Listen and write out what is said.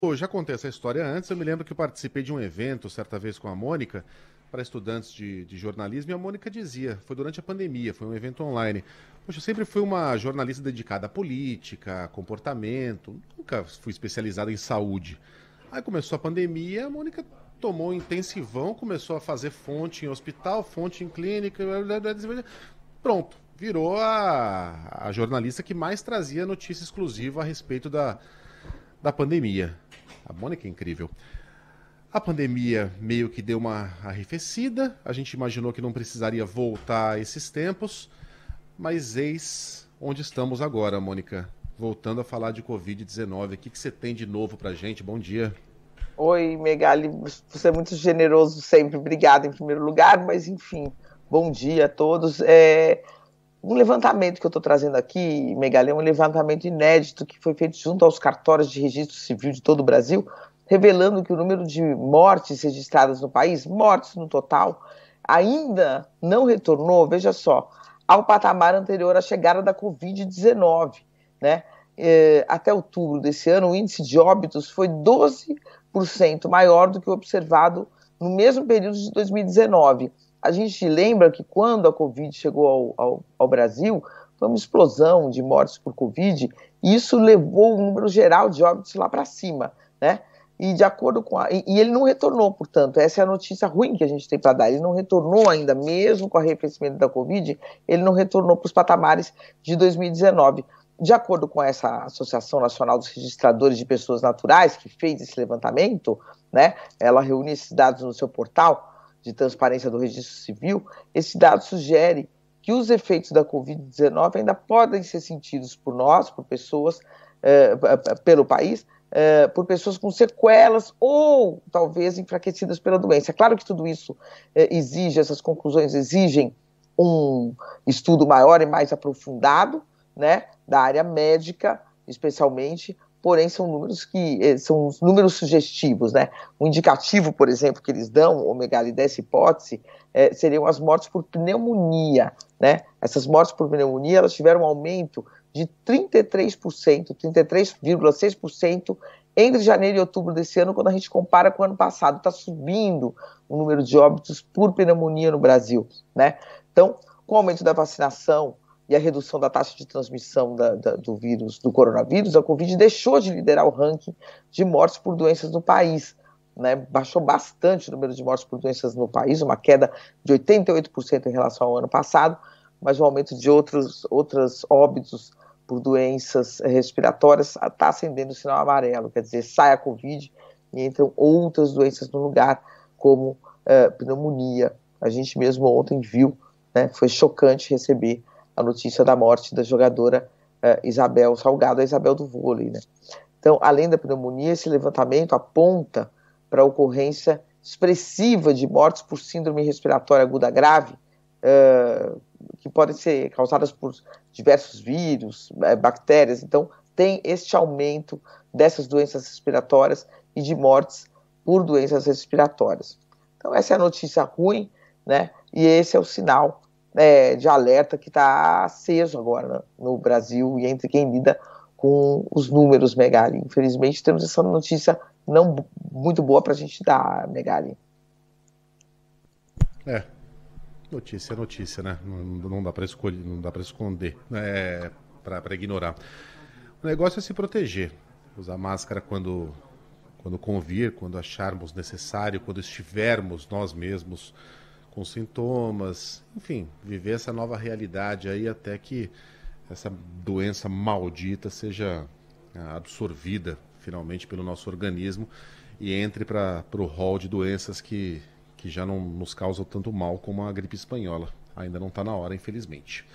Eu já contei essa história antes. Eu me lembro que eu participei de um evento certa vez com a Mônica para estudantes de, de, jornalismo e a Mônica dizia, foi durante a pandemia, foi um evento online. Poxa, eu sempre fui uma jornalista dedicada à política, a comportamento, nunca fui especializada em saúde. Aí começou a pandemia, a Mônica tomou um intensivão, começou a fazer fonte em hospital, fonte em clínica, pronto, virou a, a jornalista que mais trazia notícia exclusiva a respeito da, da pandemia. A Mônica é incrível. A pandemia meio que deu uma arrefecida, a gente imaginou que não precisaria voltar a esses tempos, mas eis onde estamos agora, Mônica. Voltando a falar de Covid-19, o que, que você tem de novo para gente? Bom dia. Oi, Megali, você é muito generoso sempre, obrigada em primeiro lugar, mas enfim, bom dia a todos. É, um levantamento que eu estou trazendo aqui, Megalê, um levantamento inédito que foi feito junto aos cartórios de registro civil de todo o Brasil, revelando que o número de mortes registradas no país, mortes no total, ainda não retornou, veja só, ao patamar anterior à chegada da Covid-19. Né? É, até outubro desse ano, o índice de óbitos foi 12% maior do que o observado no mesmo período de 2019 a gente lembra que quando a Covid chegou ao, ao, ao Brasil, foi uma explosão de mortes por Covid, e isso levou o número geral de óbitos lá para cima, né? E de acordo com a, e, e, ele não retornou, portanto, essa é a notícia ruim que a gente tem para dar. Ele não retornou ainda, mesmo com o arrefecimento da Covid, ele não retornou para os patamares de 2019. De acordo com essa Associação Nacional dos Registradores de Pessoas Naturais, que fez esse levantamento, né? Ela reúne esses dados no seu portal de Transparência do Registro Civil, esse dado sugere que os efeitos da Covid-19 ainda podem ser sentidos por nós, por pessoas, eh, eh, eh, pelo país, por pessoas com sequelas ou talvez enfraquecidas pela doença. É claro que tudo isso exige, essas conclusões exigem um estudo maior e mais aprofundado, né, da área médica, especialmente, porém são números que eh, são números sugestivos, né? Um indicativo, por exemplo, que eles dão, ou ali dessa hipótese, é, seriam as mortes por pneumonia, né? Essas mortes por pneumonia, elas tiveram um aumento de 33%, 33,6% entre janeiro e outubro desse ano, quando a gente compara com o ano passado, está subindo o número de óbitos por pneumonia no Brasil, né? Então, com o aumento da vacinação, e a redução da taxa de transmissão da, da, do vírus, do coronavírus, a Covid deixou de liderar o ranking de mortes por doenças no país. Né? Baixou bastante o número de mortes por doenças no país, uma queda de 88% em relação ao ano passado, mas o um aumento de outros, outros óbitos por doenças respiratórias está acendendo o sinal amarelo, quer dizer, sai a Covid e entram outras doenças no lugar, como eh, pneumonia. A gente mesmo ontem viu, né, foi chocante receber a notícia da morte da jogadora uh, Isabel Salgado, a Isabel do vôlei. Né? Então, além da pneumonia, esse levantamento aponta para a ocorrência expressiva de mortes por síndrome respiratória aguda grave, uh, que podem ser causadas por diversos vírus, eh, bactérias. Então, tem este aumento dessas doenças respiratórias e de mortes por doenças respiratórias. Então, essa é a notícia ruim, né? E esse é o sinal é, de alerta que está aceso agora né, no Brasil e entre quem lida com os números, Megali. Infelizmente, temos essa notícia não muito boa para a gente dar, Megali. É, Notícia é notícia, né? Não, não dá para esconder, não dá para esconder, né? é, para ignorar. O negócio é se proteger, usar máscara quando quando convir, quando acharmos necessário, quando estivermos nós mesmos com sintomas, enfim, viver essa nova realidade aí até que essa doença maldita seja né, absorvida finalmente pelo nosso organismo e entre para o rol de doenças que, que já não nos causam tanto mal como a gripe espanhola. Ainda não está na hora, infelizmente.